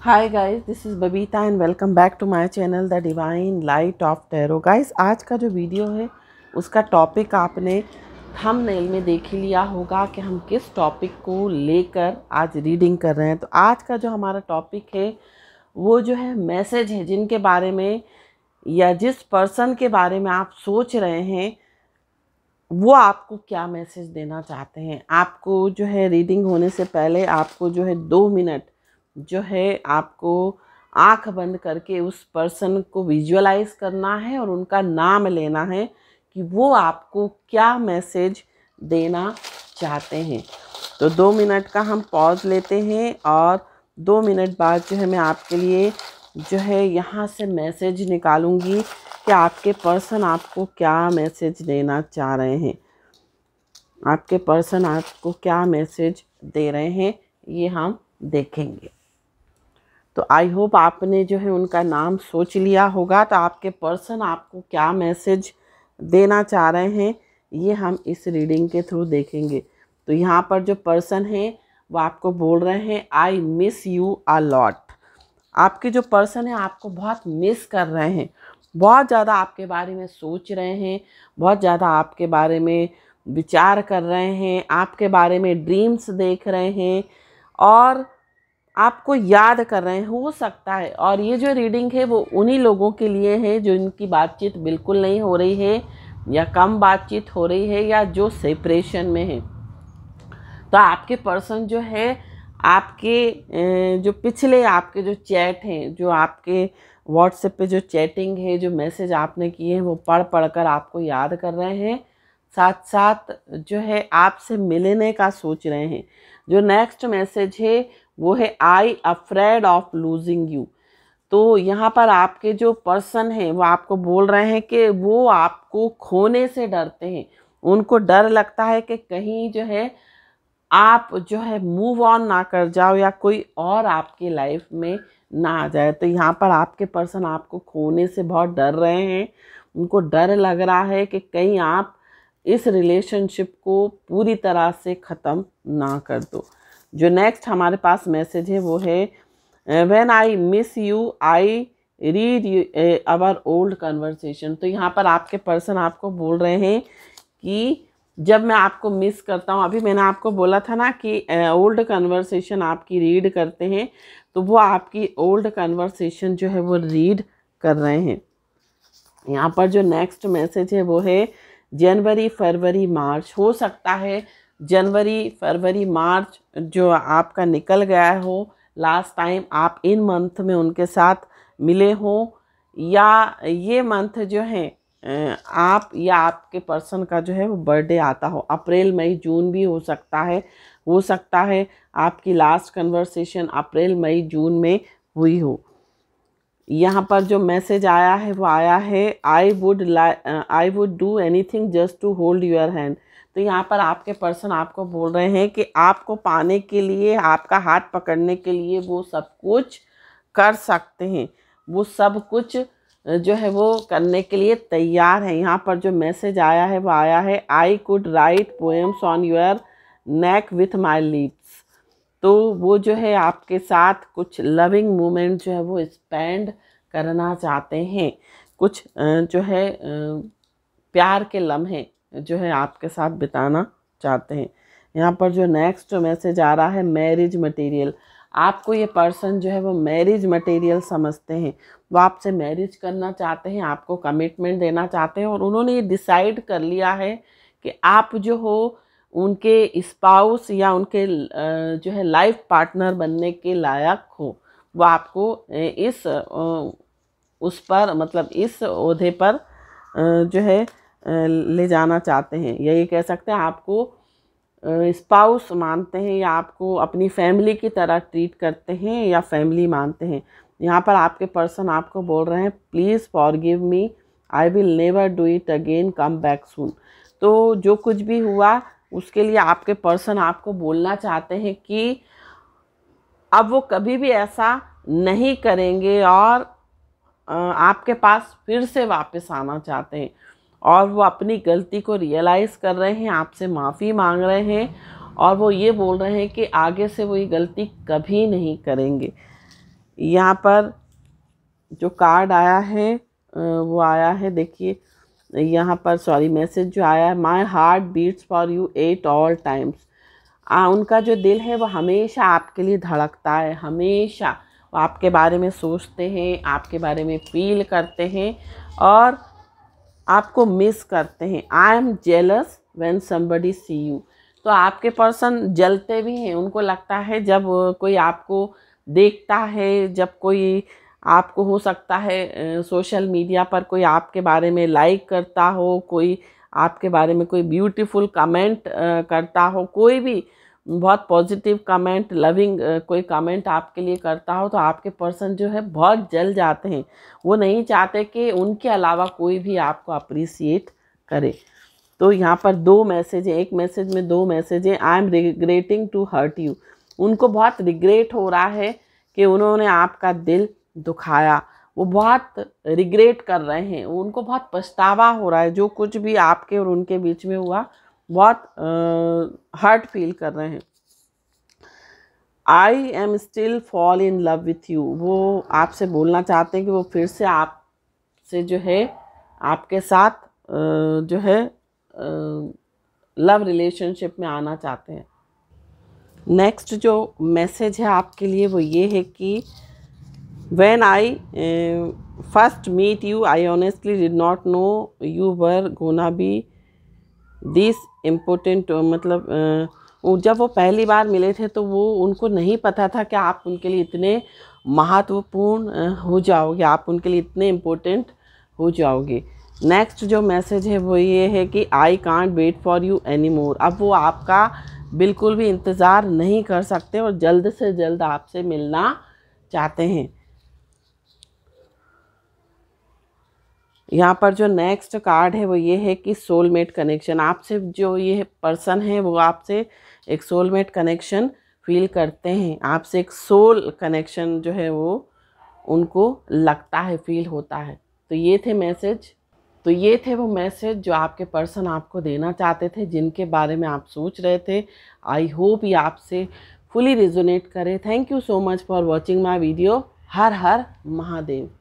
hi guys this is Babita and welcome back to my channel the divine light of tarot guys आज का जो video है उसका topic आपने थंबनेल में देख लिया होगा कि हम किस टॉपिक को लेकर आज रीडिंग कर रहे हैं तो आज का जो हमारा टॉपिक है वो जो है मैसेज है जिनके बारे में या जिस पर्सन के बारे में आप सोच रहे हैं वो आपको क्या मैसेज देना चाहते हैं आपको जो है रीडिंग होने से पहले आपको जो है दो मिनट जो है आपको आंख बंद करके उस पर्सन को विजुअलाइज करना है और उनका नाम लेना है कि वो आपको क्या मैसेज देना चाहते हैं तो दो मिनट का हम पॉज लेते हैं और दो मिनट बाद जो है मैं आपके लिए जो है यहाँ से मैसेज निकालूंगी कि आपके पर्सन आपको क्या मैसेज देना चाह रहे हैं आपके पर्सन आपको क्या मैसेज दे रहे हैं ये हम देखेंगे तो आई होप आपने जो है उनका नाम सोच लिया होगा तो आपके पर्सन आपको क्या मैसेज देना चाह रहे हैं ये हम इस रीडिंग के थ्रू देखेंगे तो यहाँ पर जो पर्सन हैं वो आपको बोल रहे हैं I miss you a lot आपके जो पर्सन है आपको बहुत मिस कर रहे हैं बहुत ज़्यादा आपके बारे में सोच रहे हैं बहुत ज़्यादा आपके बारे में विचार कर रहे हैं आपके बारे में ड्रीम्स देख रहे हैं और आपको याद कर रहे हैं हो सकता है और ये जो रीडिंग है वो उन्हीं लोगों के लिए है जो इनकी बातचीत बिल्कुल नहीं हो रही है या कम बातचीत हो रही है या जो सेपरेशन में है तो आपके पर्सन जो है आपके जो पिछले आपके जो चैट हैं जो आपके व्हाट्सएप पे जो चैटिंग है जो मैसेज आपने किए हैं वो पढ़ पढ़ कर आपको याद कर रहे हैं साथ साथ जो है आपसे मिलने का सोच रहे हैं जो नेक्स्ट मैसेज है वो है I afraid of losing you तो यहाँ पर आपके जो पर्सन हैं वो आपको बोल रहे हैं कि वो आपको खोने से डरते हैं उनको डर लगता है कि कहीं जो है आप जो है मूव ऑन ना कर जाओ या कोई और आपकी लाइफ में ना आ जाए तो यहाँ पर आपके पर्सन आपको खोने से बहुत डर रहे हैं उनको डर लग रहा है कि कहीं आप इस रिलेशनशिप को पूरी तरह से ख़त्म ना कर दो जो नेक्स्ट हमारे पास मैसेज है वो है when I miss you I read our old conversation तो यहाँ पर आपके पर्सन आपको बोल रहे हैं कि जब मैं आपको मिस करता हूँ अभी मैंने आपको बोला था ना कि ओल्ड कन्वर्सेशन आपकी रीड करते हैं तो वो आपकी ओल्ड कन्वर्सेशन जो है वो रीड कर रहे हैं यहाँ पर जो नेक्स्ट मैसेज है वो है जनवरी फरवरी मार्च हो सकता है जनवरी फरवरी मार्च जो आपका निकल गया हो लास्ट टाइम आप इन मंथ में उनके साथ मिले हो या ये मंथ जो है आप या आपके पर्सन का जो है वो बर्थडे आता हो अप्रैल मई जून भी हो सकता है हो सकता है आपकी लास्ट कन्वर्सेशन अप्रैल मई जून में हुई हो यहाँ पर जो मैसेज आया है वो आया है I would I would do anything just to hold your hand तो यहाँ पर आपके पर्सन आपको बोल रहे हैं कि आपको पाने के लिए आपका हाथ पकड़ने के लिए वो सब कुछ कर सकते हैं वो सब कुछ जो है वो करने के लिए तैयार है यहाँ पर जो मैसेज आया है वो आया है I could write poems on your neck with my lips तो वो जो है आपके साथ कुछ लविंग मोमेंट जो है वो स्पेंड करना चाहते हैं कुछ जो है प्यार के लम्हे जो है आपके साथ बिताना चाहते हैं यहाँ पर जो नेक्स्ट मैसेज आ रहा है मैरिज मटेरियल आपको ये पर्सन जो है वो मैरिज मटेरियल समझते हैं वो आपसे मैरिज करना चाहते हैं आपको कमिटमेंट देना चाहते हैं और उन्होंने ये डिसाइड कर लिया है कि आप जो हो उनके स्पाउस या उनके जो है लाइफ पार्टनर बनने के लायक हो वो आपको इस उस पर मतलब इस अहदे पर जो है ले जाना चाहते हैं या ये कह सकते हैं आपको स्पाउस मानते हैं या आपको अपनी फैमिली की तरह ट्रीट करते हैं या फैमिली मानते हैं यहाँ पर आपके पर्सन आपको बोल रहे हैं please forgive me I will never do it again come back सुन तो जो कुछ भी हुआ उसके लिए आपके पर्सन आपको बोलना चाहते हैं कि अब वो कभी भी ऐसा नहीं करेंगे और आपके पास फिर से वापस आना चाहते हैं और वो अपनी गलती को रियलाइज़ कर रहे हैं आपसे माफ़ी मांग रहे हैं और वो ये बोल रहे हैं कि आगे से वो ये गलती कभी नहीं करेंगे यहाँ पर जो कार्ड आया है वो आया है देखिए यहाँ पर सॉरी मैसेज जो आया है my heart beats for you at all times उनका जो दिल है वो हमेशा आपके लिए धड़कता है हमेशा वो आपके बारे में सोचते हैं आपके बारे में फील करते हैं और आपको मिस करते हैं I am jealous when somebody see you तो आपके पर्सन जलते भी हैं उनको लगता है जब कोई आपको देखता है जब कोई आपको हो सकता है सोशल मीडिया पर कोई आपके बारे में लाइक करता हो कोई आपके बारे में कोई ब्यूटीफुल कमेंट करता हो कोई भी बहुत पॉजिटिव कमेंट लविंग कोई कमेंट आपके लिए करता हो तो आपके पर्सन जो है बहुत जल जाते हैं वो नहीं चाहते कि उनके अलावा कोई भी आपको अप्रिसिएट करे तो यहाँ पर दो मैसेज हैं एक मैसेज में दो मैसेज हैं I am regretting to hurt you उनको बहुत रिग्रेट हो रहा है कि उन्होंने आपका दिल दुखाया वो बहुत रिग्रेट कर रहे हैं उनको बहुत पछतावा हो रहा है जो कुछ भी आपके और उनके बीच में हुआ बहुत हर्ट फील कर रहे हैं I am still fall in love with you वो आपसे बोलना चाहते हैं कि वो फिर से आप से जो है आपके साथ जो है लव रिलेशनशिप में आना चाहते हैं नेक्स्ट जो मैसेज है आपके लिए वो ये है कि when i uh, first meet you i honestly did not know you were gonna be this important uh, मतलब uh, जब वो पहली बार मिले थे तो वो उनको नहीं पता था कि आप उनके लिए इतने महत्वपूर्ण uh, हो जाओगे आप उनके लिए इतने इम्पोर्टेंट हो जाओगे नेक्स्ट जो मैसेज है वो ये है कि I can't wait for you any more अब वो आपका बिल्कुल भी इंतज़ार नहीं कर सकते और जल्द से जल्द आपसे मिलना चाहते हैं यहाँ पर जो नेक्स्ट कार्ड है वो ये है कि सोलमेट कनेक्शन आपसे जो ये पर्सन है वो आपसे एक सोलमेट कनेक्शन फील करते हैं आपसे एक सोल कनेक्शन जो है वो उनको लगता है फील होता है तो ये थे मैसेज तो ये थे वो मैसेज जो आपके पर्सन आपको देना चाहते थे जिनके बारे में आप सोच रहे थे आई होप ये आपसे फुली रिजोनेट करे thank you so much for watching my video Har Har Mahadev